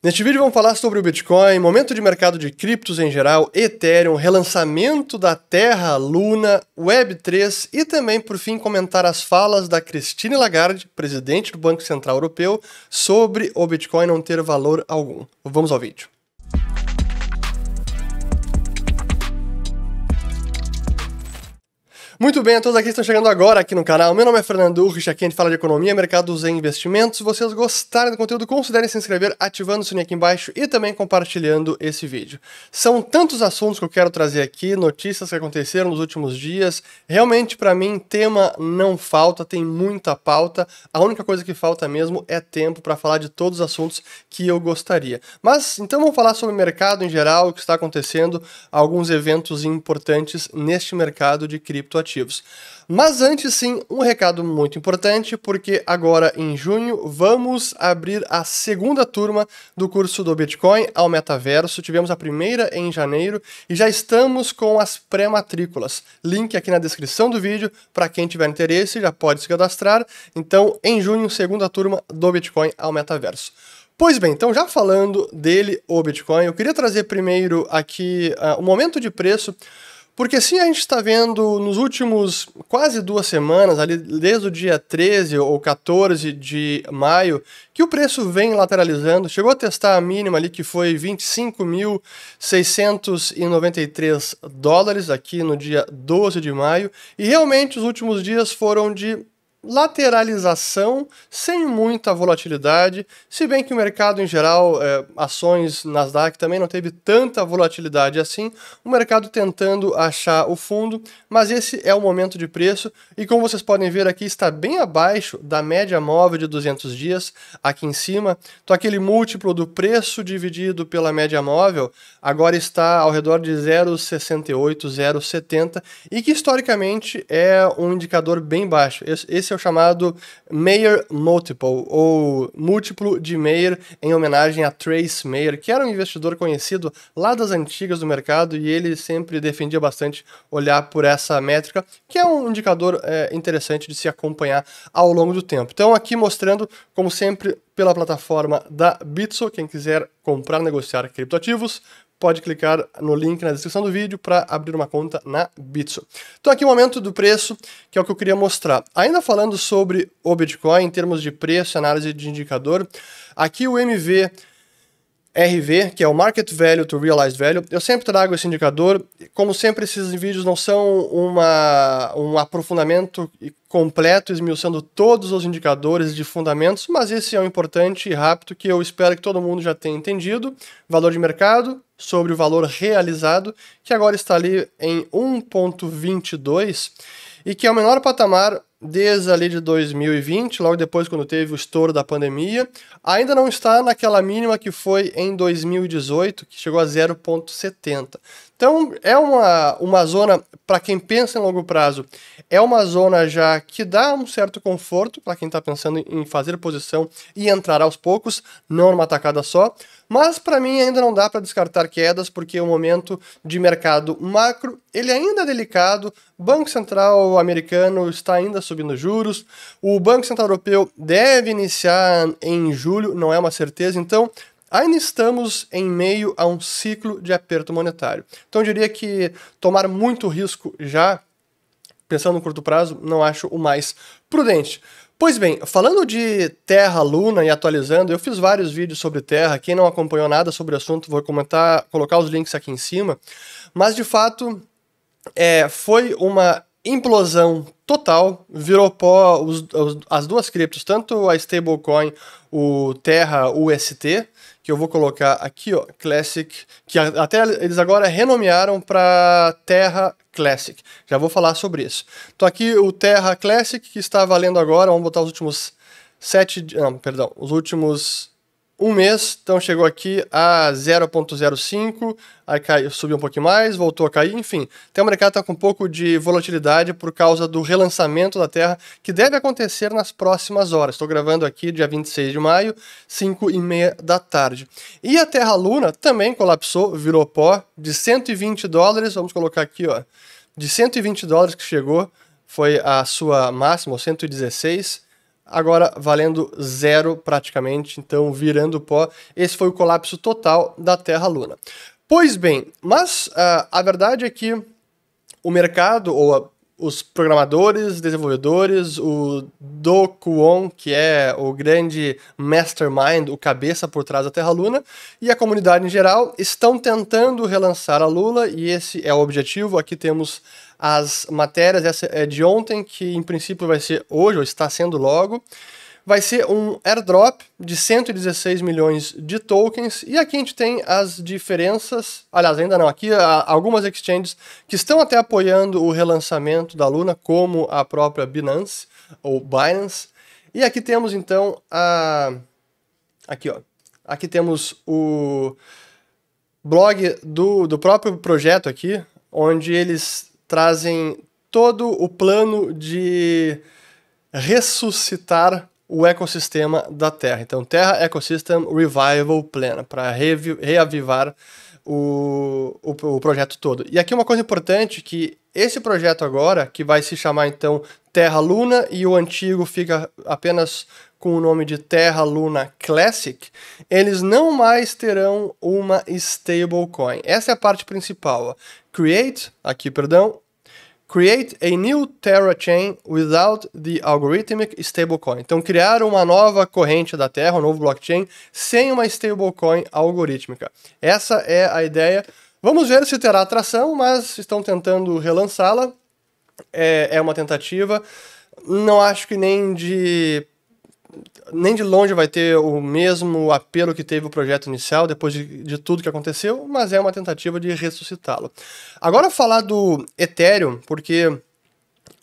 Neste vídeo vamos falar sobre o Bitcoin, momento de mercado de criptos em geral, Ethereum, relançamento da Terra, Luna, Web3 e também, por fim, comentar as falas da Christine Lagarde, presidente do Banco Central Europeu, sobre o Bitcoin não ter valor algum. Vamos ao vídeo. Muito bem, a todos aqui que estão chegando agora aqui no canal. Meu nome é Fernando Urrich, aqui a gente fala de economia, mercados e investimentos. Se vocês gostarem do conteúdo, considerem se inscrever ativando o sininho aqui embaixo e também compartilhando esse vídeo. São tantos assuntos que eu quero trazer aqui, notícias que aconteceram nos últimos dias. Realmente, para mim, tema não falta, tem muita pauta. A única coisa que falta mesmo é tempo para falar de todos os assuntos que eu gostaria. Mas, então vamos falar sobre o mercado em geral, o que está acontecendo, alguns eventos importantes neste mercado de criptoativos corporativos. Mas antes sim, um recado muito importante, porque agora em junho vamos abrir a segunda turma do curso do Bitcoin ao metaverso. Tivemos a primeira em janeiro e já estamos com as pré-matrículas. Link aqui na descrição do vídeo para quem tiver interesse, já pode se cadastrar. Então, em junho, segunda turma do Bitcoin ao metaverso. Pois bem, então já falando dele, o Bitcoin, eu queria trazer primeiro aqui uh, o momento de preço porque se a gente está vendo nos últimos quase duas semanas, ali desde o dia 13 ou 14 de maio, que o preço vem lateralizando, chegou a testar a mínima ali que foi 25.693 dólares aqui no dia 12 de maio, e realmente os últimos dias foram de lateralização sem muita volatilidade, se bem que o mercado em geral, é, ações Nasdaq também não teve tanta volatilidade assim, o mercado tentando achar o fundo, mas esse é o momento de preço e como vocês podem ver aqui está bem abaixo da média móvel de 200 dias, aqui em cima, então aquele múltiplo do preço dividido pela média móvel agora está ao redor de 0,68, 0,70 e que historicamente é um indicador bem baixo. Esse esse é o chamado Mayer Multiple, ou múltiplo de Mayer, em homenagem a Trace Mayer, que era um investidor conhecido lá das antigas do mercado e ele sempre defendia bastante olhar por essa métrica, que é um indicador é, interessante de se acompanhar ao longo do tempo. Então, aqui mostrando, como sempre, pela plataforma da Bitso, quem quiser comprar, negociar criptoativos, pode clicar no link na descrição do vídeo para abrir uma conta na Bitso. Então aqui o momento do preço, que é o que eu queria mostrar. Ainda falando sobre o Bitcoin em termos de preço, análise de indicador, aqui o MV RV, que é o Market Value to Realized Value. Eu sempre trago esse indicador. Como sempre, esses vídeos não são uma, um aprofundamento completo, esmiuçando todos os indicadores de fundamentos, mas esse é um importante e rápido que eu espero que todo mundo já tenha entendido. Valor de mercado, sobre o valor realizado, que agora está ali em 1,22 e que é o menor patamar desde ali de 2020, logo depois quando teve o estouro da pandemia. Ainda não está naquela mínima que foi em 2018, que chegou a 0,70. Então é uma, uma zona, para quem pensa em longo prazo, é uma zona já que dá um certo conforto para quem está pensando em fazer posição e entrar aos poucos, não numa tacada só. Mas para mim ainda não dá para descartar quedas porque o momento de mercado macro ele é ainda é delicado. Banco Central americano está ainda subindo juros. O Banco Central Europeu deve iniciar em julho, não é uma certeza. Então ainda estamos em meio a um ciclo de aperto monetário. Então eu diria que tomar muito risco já pensando no curto prazo, não acho o mais prudente. Pois bem, falando de Terra, Luna e atualizando, eu fiz vários vídeos sobre Terra. Quem não acompanhou nada sobre o assunto, vou comentar, colocar os links aqui em cima. Mas de fato, é, foi uma implosão total, virou pó os, os, as duas criptos, tanto a stablecoin, o Terra UST, que eu vou colocar aqui, ó, Classic, que até eles agora renomearam para Terra Classic. Já vou falar sobre isso. Então aqui o Terra Classic que está valendo agora, vamos botar os últimos sete, ah, não, perdão, os últimos um mês, então chegou aqui a 0,05, aí caiu, subiu um pouquinho mais, voltou a cair, enfim. Então o mercado está com um pouco de volatilidade por causa do relançamento da Terra, que deve acontecer nas próximas horas. Estou gravando aqui dia 26 de maio, 5 e meia da tarde. E a Terra Luna também colapsou, virou pó, de 120 dólares, vamos colocar aqui, ó, de 120 dólares que chegou, foi a sua máxima, ou 116 agora valendo zero praticamente, então virando pó. Esse foi o colapso total da Terra-Luna. Pois bem, mas uh, a verdade é que o mercado, ou a, os programadores, desenvolvedores, o Do Kwon, que é o grande mastermind, o cabeça por trás da Terra-Luna, e a comunidade em geral, estão tentando relançar a Lula, e esse é o objetivo. Aqui temos as matérias, essa é de ontem, que em princípio vai ser hoje, ou está sendo logo. Vai ser um airdrop de 116 milhões de tokens. E aqui a gente tem as diferenças. Aliás, ainda não, aqui algumas exchanges que estão até apoiando o relançamento da Luna, como a própria Binance ou Binance. E aqui temos então a. Aqui, ó. Aqui temos o blog do, do próprio projeto aqui, onde eles trazem todo o plano de ressuscitar o ecossistema da Terra. Então, Terra Ecosystem Revival Plan, para reavivar o, o, o, projeto todo. E aqui uma coisa importante que esse projeto agora, que vai se chamar então Terra Luna e o antigo fica apenas com o nome de Terra Luna Classic, eles não mais terão uma stablecoin. Essa é a parte principal. Create, aqui, perdão, Create a new Terra chain without the algorithmic stablecoin. Então, criar uma nova corrente da Terra, um novo blockchain, sem uma stablecoin algorítmica. Essa é a ideia. Vamos ver se terá atração, mas estão tentando relançá-la. É, é uma tentativa. Não acho que nem de nem de longe vai ter o mesmo apelo que teve o projeto inicial, depois de, de tudo que aconteceu, mas é uma tentativa de ressuscitá-lo. Agora falar do Ethereum, porque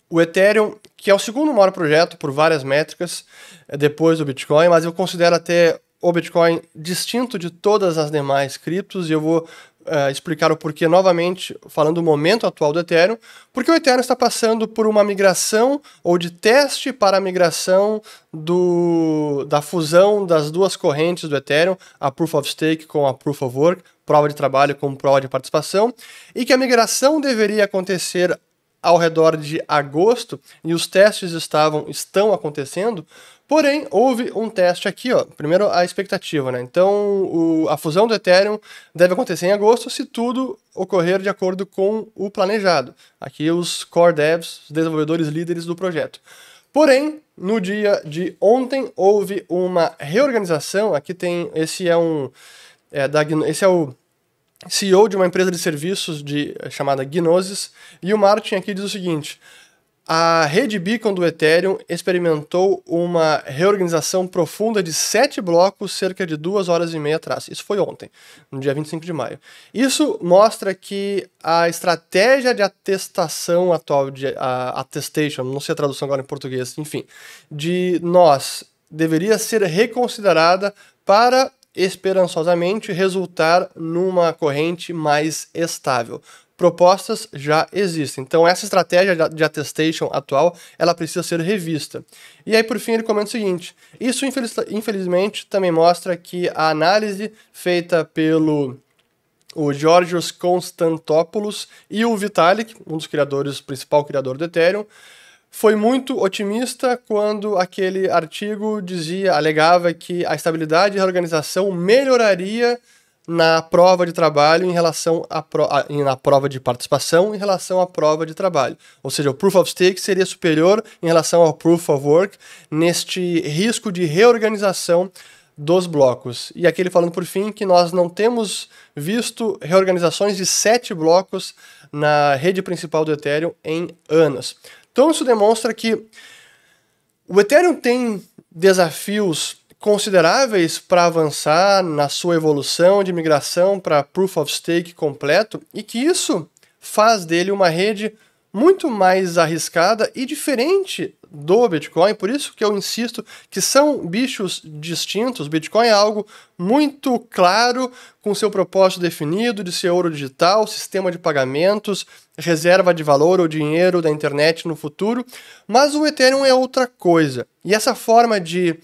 o Ethereum, que é o segundo maior projeto por várias métricas, é, depois do Bitcoin, mas eu considero até o Bitcoin distinto de todas as demais criptos, e eu vou uh, explicar o porquê novamente, falando do momento atual do Ethereum, porque o Ethereum está passando por uma migração ou de teste para a migração do, da fusão das duas correntes do Ethereum, a Proof of Stake com a Proof of Work, prova de trabalho com prova de participação, e que a migração deveria acontecer ao redor de agosto e os testes estavam estão acontecendo, Porém, houve um teste aqui, ó. Primeiro a expectativa, né? Então, o, a fusão do Ethereum deve acontecer em agosto, se tudo ocorrer de acordo com o planejado. Aqui os core devs, os desenvolvedores líderes do projeto. Porém, no dia de ontem houve uma reorganização. Aqui tem, esse é um é, da, esse é o CEO de uma empresa de serviços de, chamada Gnosis, e o Martin aqui diz o seguinte: a rede Beacon do Ethereum experimentou uma reorganização profunda de sete blocos cerca de duas horas e meia atrás. Isso foi ontem, no dia 25 de maio. Isso mostra que a estratégia de atestação atual, de a, attestation, não sei a tradução agora em português, enfim, de nós deveria ser reconsiderada para esperançosamente resultar numa corrente mais estável propostas já existem. Então essa estratégia de attestation atual, ela precisa ser revista. E aí por fim ele comenta o seguinte: isso infeliz, infelizmente também mostra que a análise feita pelo o Georgios Constantopoulos e o Vitalik, um dos criadores, principal criador do Ethereum, foi muito otimista quando aquele artigo dizia, alegava que a estabilidade e a organização melhoraria na prova de trabalho em relação à pro, a, na prova de participação em relação à prova de trabalho. Ou seja, o proof of stake seria superior em relação ao proof of work neste risco de reorganização dos blocos. E aqui ele falando por fim que nós não temos visto reorganizações de sete blocos na rede principal do Ethereum em anos. Então isso demonstra que o Ethereum tem desafios consideráveis para avançar na sua evolução de migração para proof of stake completo e que isso faz dele uma rede muito mais arriscada e diferente do Bitcoin, por isso que eu insisto que são bichos distintos. Bitcoin é algo muito claro, com seu propósito definido de ser ouro digital, sistema de pagamentos, reserva de valor ou dinheiro da internet no futuro, mas o Ethereum é outra coisa. E essa forma de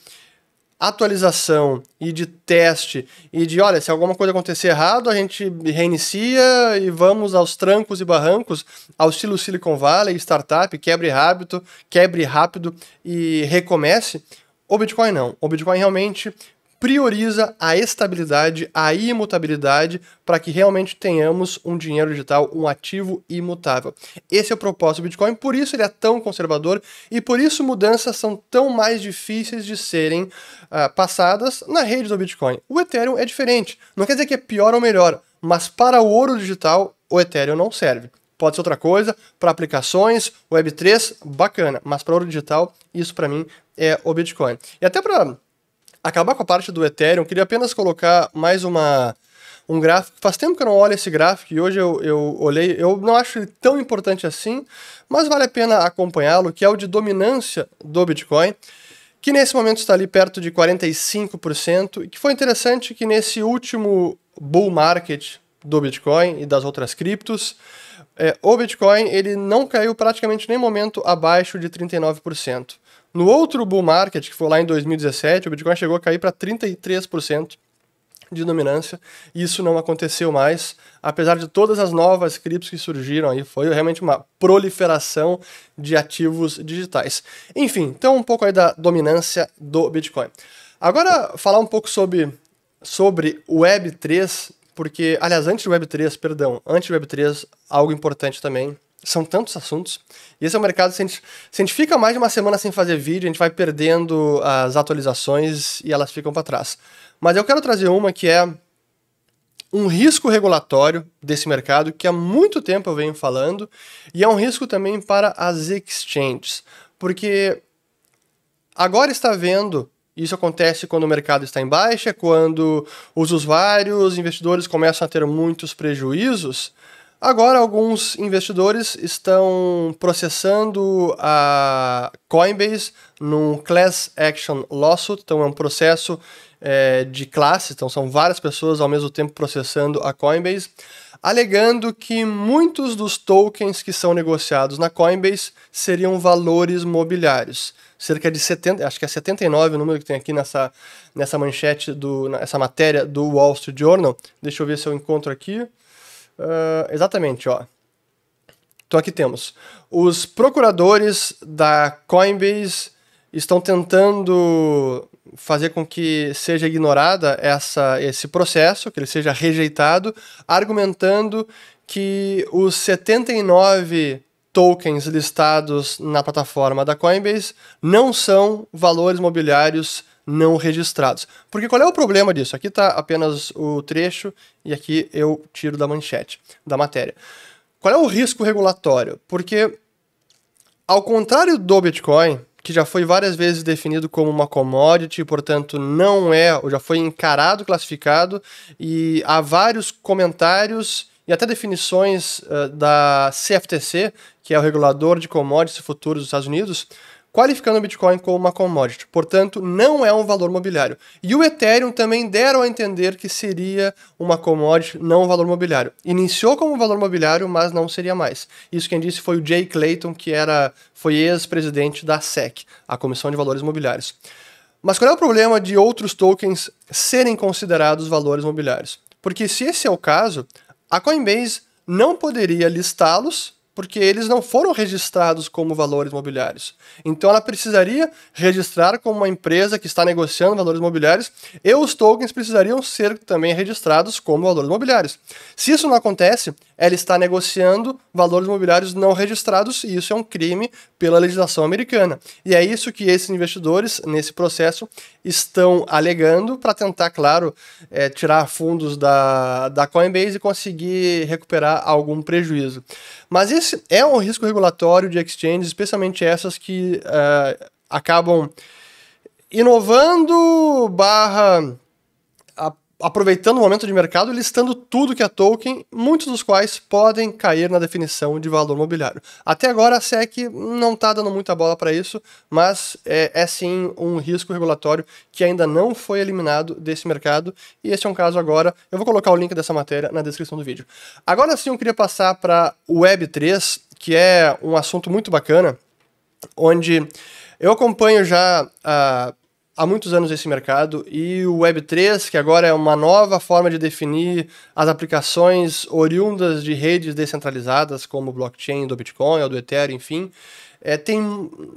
atualização e de teste e de, olha, se alguma coisa acontecer errado, a gente reinicia e vamos aos trancos e barrancos, ao estilo Silicon Valley, startup, quebre rápido, quebre rápido e recomece. O Bitcoin não. O Bitcoin realmente prioriza a estabilidade, a imutabilidade, para que realmente tenhamos um dinheiro digital, um ativo imutável. Esse é o propósito do Bitcoin, por isso ele é tão conservador e por isso mudanças são tão mais difíceis de serem uh, passadas na rede do Bitcoin. O Ethereum é diferente, não quer dizer que é pior ou melhor, mas para o ouro digital, o Ethereum não serve pode ser outra coisa, para aplicações, Web3, bacana, mas para ouro digital, isso para mim é o Bitcoin. E até para acabar com a parte do Ethereum, queria apenas colocar mais uma um gráfico. Faz tempo que eu não olho esse gráfico e hoje eu, eu olhei. Eu não acho ele tão importante assim, mas vale a pena acompanhá-lo, que é o de dominância do Bitcoin, que nesse momento está ali perto de 45%. E que foi interessante que nesse último bull market do Bitcoin e das outras criptos, é, o Bitcoin ele não caiu praticamente nem momento abaixo de 39%. No outro bull market, que foi lá em 2017, o Bitcoin chegou a cair para 33% de dominância. Isso não aconteceu mais, apesar de todas as novas criptos que surgiram aí, foi realmente uma proliferação de ativos digitais. Enfim, então um pouco aí da dominância do Bitcoin. Agora falar um pouco sobre sobre Web3, porque aliás, antes do Web3, perdão, antes do Web3, algo importante também são tantos assuntos. E esse é o mercado. Se a, gente, se a gente fica mais de uma semana sem fazer vídeo, a gente vai perdendo as atualizações e elas ficam para trás. Mas eu quero trazer uma que é um risco regulatório desse mercado que há muito tempo eu venho falando e é um risco também para as exchanges, porque agora está vendo isso acontece quando o mercado está em baixa, quando os usuários, investidores começam a ter muitos prejuízos. Agora, alguns investidores estão processando a Coinbase num class action lawsuit, então é um processo é, de classe, então são várias pessoas ao mesmo tempo processando a Coinbase, alegando que muitos dos tokens que são negociados na Coinbase seriam valores mobiliários. Cerca de 70, acho que é 79 o número que tem aqui nessa, nessa manchete, do, nessa matéria do Wall Street Journal. Deixa eu ver se eu encontro aqui. Uh, exatamente, ó. Então aqui temos. Os procuradores da Coinbase estão tentando fazer com que seja ignorada essa, esse processo, que ele seja rejeitado, argumentando que os 79 tokens listados na plataforma da Coinbase não são valores mobiliários não registrados. Porque qual é o problema disso? Aqui está apenas o trecho e aqui eu tiro da manchete, da matéria. Qual é o risco regulatório? Porque, ao contrário do Bitcoin, que já foi várias vezes definido como uma commodity, portanto não é, ou já foi encarado, classificado, e há vários comentários e até definições uh, da CFTC, que é o regulador de commodities e futuros dos Estados Unidos, qualificando o Bitcoin como uma commodity, portanto, não é um valor mobiliário. E o Ethereum também deram a entender que seria uma commodity, não um valor mobiliário. Iniciou como valor mobiliário, mas não seria mais. Isso quem disse foi o Jay Clayton, que era foi ex-presidente da SEC, a Comissão de Valores Mobiliários. Mas qual é o problema de outros tokens serem considerados valores mobiliários? Porque se esse é o caso, a Coinbase não poderia listá-los porque eles não foram registrados como valores mobiliários. Então ela precisaria registrar como uma empresa que está negociando valores mobiliários e os tokens precisariam ser também registrados como valores mobiliários. Se isso não acontece, ela está negociando valores imobiliários não registrados e isso é um crime pela legislação americana. E é isso que esses investidores, nesse processo, estão alegando para tentar, claro, é, tirar fundos da, da Coinbase e conseguir recuperar algum prejuízo. Mas esse é um risco regulatório de exchanges, especialmente essas que uh, acabam inovando barra aproveitando o momento de mercado, listando tudo que é token, muitos dos quais podem cair na definição de valor mobiliário. Até agora a SEC não está dando muita bola para isso, mas é, é, sim um risco regulatório que ainda não foi eliminado desse mercado, e esse é um caso agora. Eu vou colocar o link dessa matéria na descrição do vídeo. Agora sim eu queria passar para o Web3, que é um assunto muito bacana, onde eu acompanho já a. Uh, há muitos anos esse mercado e o Web3, que agora é uma nova forma de definir as aplicações oriundas de redes descentralizadas, como o blockchain do Bitcoin ou do Ethereum, enfim, é, tem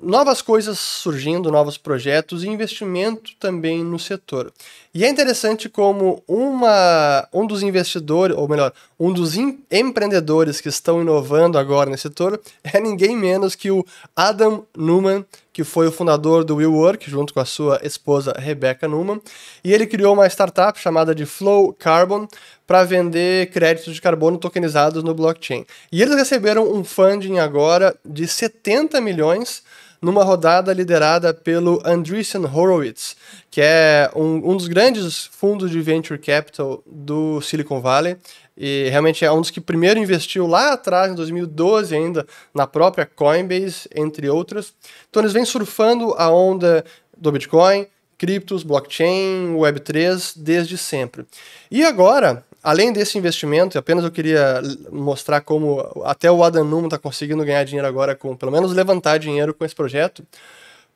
novas coisas surgindo, novos projetos e investimento também no setor. E é interessante como uma, um dos investidores, ou melhor, um dos em, empreendedores que estão inovando agora nesse setor é ninguém menos que o Adam Newman, que foi o fundador do Will Work, junto com a sua esposa Rebecca Newman, e ele criou uma startup chamada de Flow Carbon para vender créditos de carbono tokenizados no blockchain. E eles receberam um funding agora de 70 milhões numa rodada liderada pelo Andreessen Horowitz, que é um, um dos grandes fundos de venture capital do Silicon Valley e realmente é um dos que primeiro investiu lá atrás, em 2012 ainda, na própria Coinbase, entre outras. Então eles vêm surfando a onda do Bitcoin, criptos, blockchain, Web3 desde sempre. E agora, além desse investimento, apenas eu queria mostrar como até o Adam Newman está conseguindo ganhar dinheiro agora, com pelo menos levantar dinheiro com esse projeto,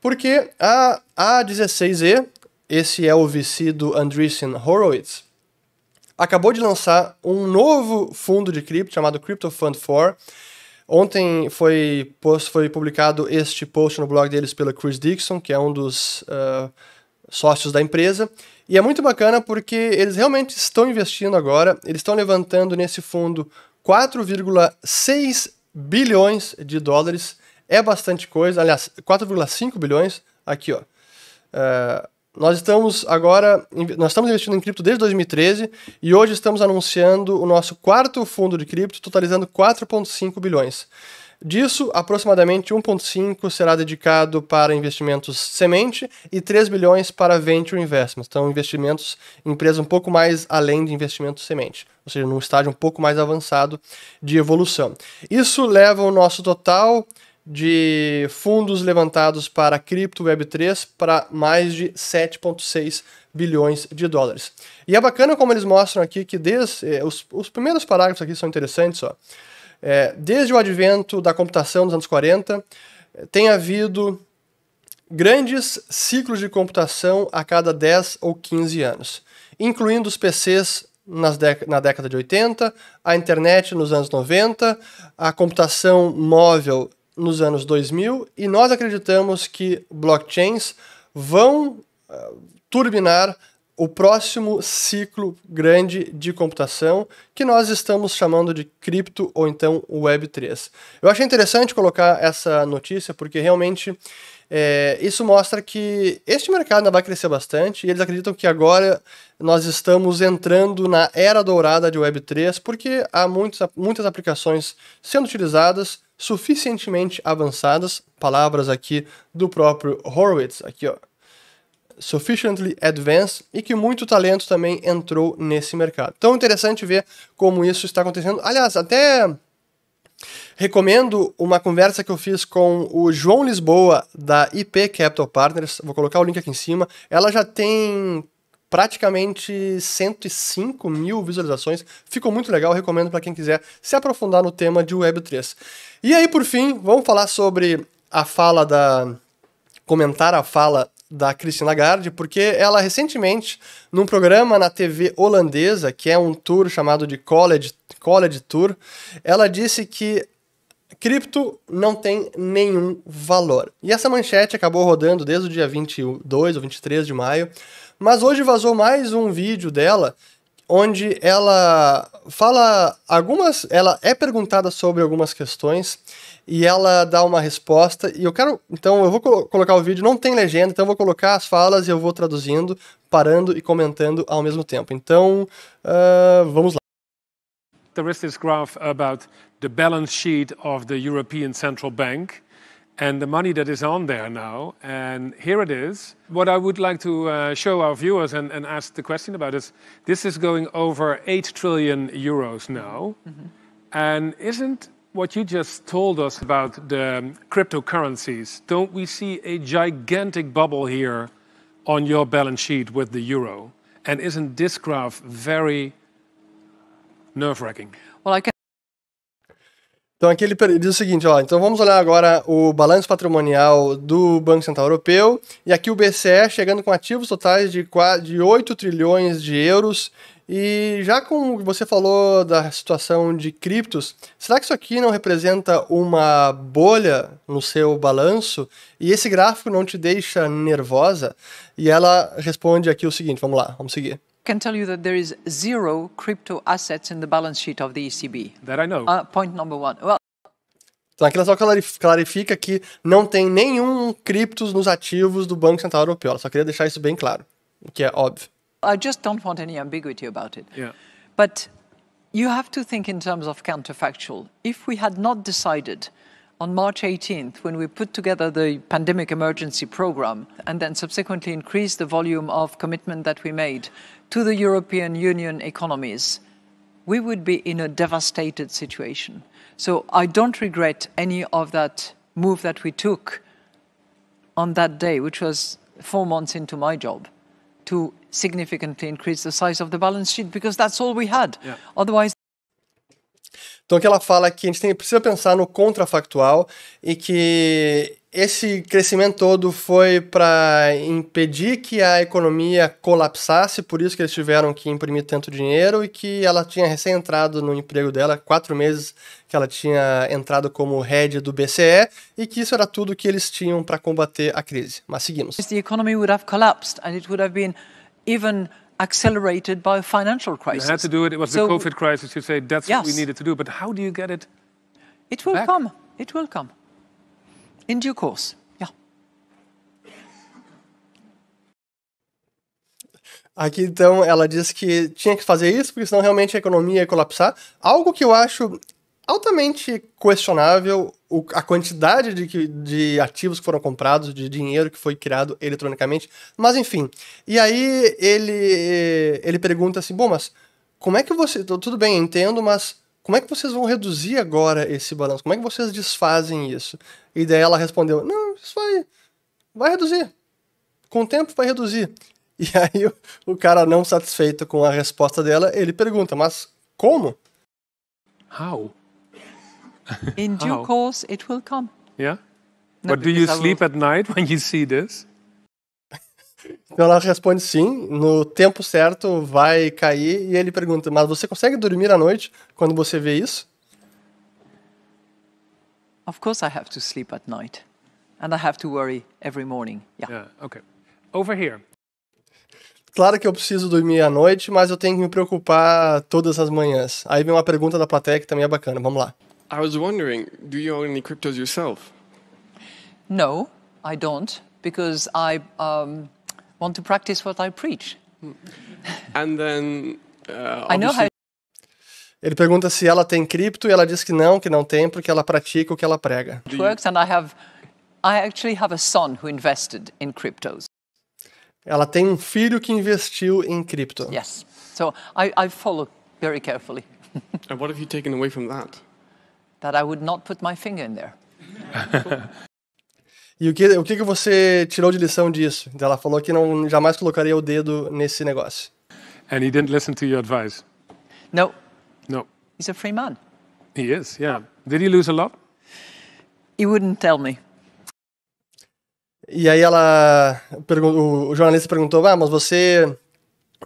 porque a A16E, esse é o VC do Andreessen Horowitz, acabou de lançar um novo fundo de cripto chamado Crypto Fund 4. Ontem foi, post, foi publicado este post no blog deles pelo Chris Dixon, que é um dos uh, sócios da empresa. E é muito bacana porque eles realmente estão investindo agora, eles estão levantando nesse fundo 4,6 bilhões de dólares. É bastante coisa, aliás, 4,5 bilhões. Aqui, ó. Uh, nós estamos agora, nós estamos investindo em cripto desde 2013 e hoje estamos anunciando o nosso quarto fundo de cripto, totalizando 4,5 bilhões. Disso, aproximadamente 1,5 será dedicado para investimentos semente e 3 bilhões para venture investments. Então, investimentos em empresas um pouco mais além de investimento semente, ou seja, num estágio um pouco mais avançado de evolução. Isso leva o nosso total de fundos levantados para cripto Web3 para mais de 7,6 bilhões de dólares. E é bacana como eles mostram aqui que desde é, os, os, primeiros parágrafos aqui são interessantes, ó. É, desde o advento da computação nos anos 40, é, tem havido grandes ciclos de computação a cada 10 ou 15 anos, incluindo os PCs na década de 80, a internet nos anos 90, a computação móvel nos anos 2000 e nós acreditamos que blockchains vão uh, turbinar o próximo ciclo grande de computação que nós estamos chamando de cripto ou então Web3. Eu achei interessante colocar essa notícia porque realmente é, isso mostra que este mercado ainda vai crescer bastante e eles acreditam que agora nós estamos entrando na era dourada de Web3 porque há muitos, muitas aplicações sendo utilizadas suficientemente avançadas, palavras aqui do próprio Horowitz, aqui ó, sufficiently advanced e que muito talento também entrou nesse mercado. Então interessante ver como isso está acontecendo. Aliás, até recomendo uma conversa que eu fiz com o João Lisboa da IP Capital Partners. Vou colocar o link aqui em cima. Ela já tem praticamente 105 mil visualizações. Ficou muito legal, recomendo para quem quiser se aprofundar no tema de Web3. E aí, por fim, vamos falar sobre a fala da. comentar a fala da Christine Lagarde, porque ela recentemente, num programa na TV holandesa, que é um tour chamado de College, College Tour, ela disse que cripto não tem nenhum valor. E essa manchete acabou rodando desde o dia 22 ou 23 de maio mas hoje vazou mais um vídeo dela onde ela fala algumas, ela é perguntada sobre algumas questões e ela dá uma resposta e eu quero, então eu vou colocar o vídeo, não tem legenda, então eu vou colocar as falas e eu vou traduzindo, parando e comentando ao mesmo tempo. Então, uh, vamos lá. There is this graph about the balance sheet of the European Central Bank. and the money that is on there now. And here it is. What I would like to uh, show our viewers and, and, ask the question about is this is going over 8 trillion euros now. Mm-hmm. And isn't what you just told us about the um, cryptocurrencies, don't we see a gigantic bubble here on your balance sheet with the euro? And isn't this graph very nerve wracking? Well, I can. Então aqui ele diz o seguinte, ó, então vamos olhar agora o balanço patrimonial do Banco Central Europeu, e aqui o BCE chegando com ativos totais de, 4, de 8 trilhões de euros, e já com o que você falou da situação de criptos, será que isso aqui não representa uma bolha no seu balanço? E esse gráfico não te deixa nervosa? E ela responde aqui o seguinte, vamos lá, vamos seguir. can tell you that there is zero crypto assets in the balance sheet of the ECB. That I know. Uh, point number one. Well, então aqui ela só clarifica que não tem nenhum criptos nos ativos do Banco Central Europeu. Ela só queria deixar isso bem claro, o que é óbvio. I just don't want any ambiguity about it. Yeah. But you have to think in terms of counterfactual. If we had not decided on March 18th, when we put together the pandemic emergency program and then subsequently increased the volume of commitment that we made to the European Union economies, we would be in a devastated situation. So I don't regret any of that move that we took on that day, which was four months into my job, to significantly increase the size of the balance sheet because that's all we had. Yeah. Otherwise, Então que ela fala é que a gente tem, precisa pensar no contrafactual e que esse crescimento todo foi para impedir que a economia colapsasse, por isso que eles tiveram que imprimir tanto dinheiro e que ela tinha recém-entrado no emprego dela, quatro meses que ela tinha entrado como head do BCE e que isso era tudo que eles tinham para combater a crise. Mas seguimos. The economy would have collapsed and it would have been even accelerated by a financial crisis. You had to do it. It was so, the COVID crisis. You say that's yes. what we needed to do. But how do you get it? It will back? come. It will come. In due course. Yeah. Aqui então ela diz que tinha que fazer isso, porque senão realmente a economia ia colapsar. Algo que eu acho altamente questionável o, a quantidade de, de ativos que foram comprados, de dinheiro que foi criado eletronicamente, mas enfim. E aí ele, ele pergunta assim: bom, mas como é que você. Tudo bem, entendo, mas como é que vocês vão reduzir agora esse balanço? Como é que vocês desfazem isso? E daí ela respondeu: não, isso vai, vai reduzir. Com o tempo vai reduzir. E aí o, o cara, não satisfeito com a resposta dela, ele pergunta: mas como? How? In due course, it will come. Yeah. No, But do you sleep will... at night when you see this? Então ela responde sim, no tempo certo vai cair e ele pergunta: "Mas você consegue dormir à noite quando você vê isso?" Of course I have to sleep at night and I have to worry every morning. Yeah. yeah okay. Over here. Claro que eu preciso dormir à noite, mas eu tenho que me preocupar todas as manhãs. Aí vem uma pergunta da plateia que também é bacana. Vamos lá. I was wondering, do you own any cryptos yourself? No, I don't, because I um, want to practice what I preach. And then, uh, I know how Ele pergunta se ela tem cripto e ela diz que não, que não tem, porque ela pratica o que ela prega. Ela tem um filho que investiu em cripto. Yes. So I I follow very carefully. and what have you taken away from that? that I would not put my finger in there. e o que, o que que você tirou de lição disso? Ela falou que não jamais colocaria o dedo nesse negócio. And he didn't listen to your advice. No. No. He's a free man. He is, yeah. Did he lose a lot? He wouldn't tell me. E aí ela o jornalista perguntou: "Ah, mas você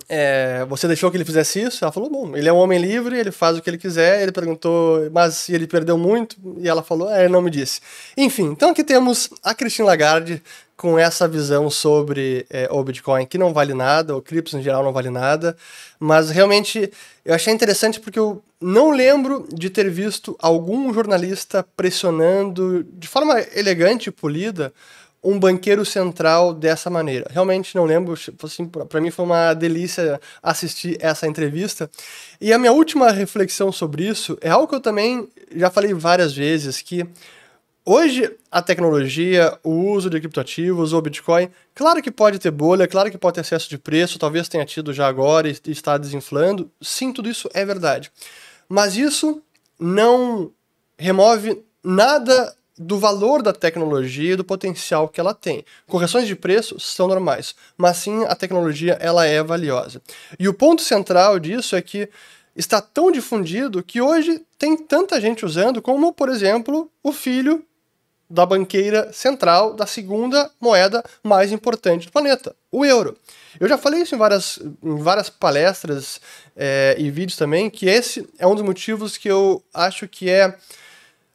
é, você deixou que ele fizesse isso? Ela falou, bom, ele é um homem livre, ele faz o que ele quiser. Ele perguntou, mas ele perdeu muito? E ela falou, é, não me disse. Enfim, então aqui temos a Christine Lagarde com essa visão sobre é, o Bitcoin, que não vale nada, o cripto em geral não vale nada, mas realmente eu achei interessante porque eu não lembro de ter visto algum jornalista pressionando de forma elegante e polida um banqueiro central dessa maneira. Realmente não lembro, assim, para mim foi uma delícia assistir essa entrevista. E a minha última reflexão sobre isso é algo que eu também já falei várias vezes que hoje a tecnologia, o uso de criptoativos ou Bitcoin, claro que pode ter bolha, claro que pode ter excesso de preço, talvez tenha tido já agora e está desinflando. Sim, tudo isso é verdade. Mas isso não remove nada do valor da tecnologia e do potencial que ela tem. Correções de preço são normais, mas sim a tecnologia ela é valiosa. E o ponto central disso é que está tão difundido que hoje tem tanta gente usando como, por exemplo, o filho da banqueira central da segunda moeda mais importante do planeta, o euro. Eu já falei isso em várias, em várias palestras é, e vídeos também, que esse é um dos motivos que eu acho que é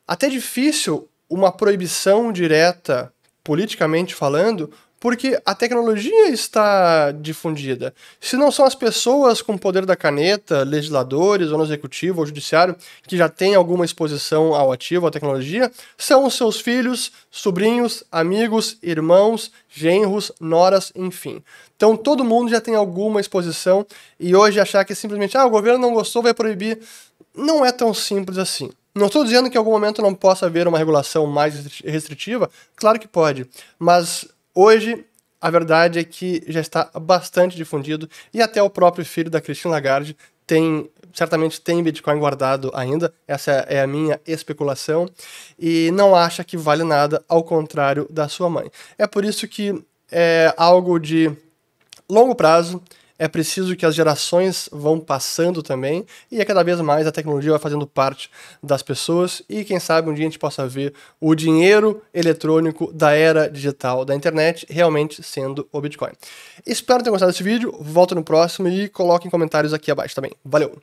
até difícil uma proibição direta, politicamente falando, porque a tecnologia está difundida. Se não são as pessoas com poder da caneta, legisladores, ou no executivo, ou judiciário, que já têm alguma exposição ao ativo, à tecnologia, são os seus filhos, sobrinhos, amigos, irmãos, genros, noras, enfim. Então todo mundo já tem alguma exposição e hoje achar que simplesmente ah, o governo não gostou, vai proibir, não é tão simples assim. Não estou dizendo que em algum momento não possa haver uma regulação mais restritiva, claro que pode, mas hoje a verdade é que já está bastante difundido e até o próprio filho da Christine Lagarde tem certamente tem Bitcoin guardado ainda, essa é a minha especulação, e não acha que vale nada, ao contrário da sua mãe. É por isso que é algo de longo prazo, é preciso que as gerações vão passando também, e é cada vez mais a tecnologia vai fazendo parte das pessoas, e quem sabe um dia a gente possa ver o dinheiro eletrônico da era digital da internet realmente sendo o Bitcoin. Espero ter gostado desse vídeo, volto no próximo e coloquem comentários aqui abaixo também. Valeu!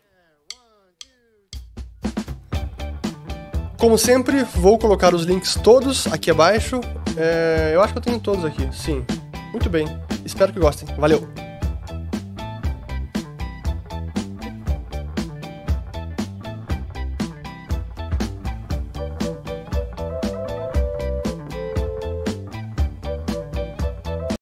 Como sempre, vou colocar os links todos aqui abaixo. É, eu acho que eu tenho todos aqui, sim. Muito bem. Espero que gostem. Valeu!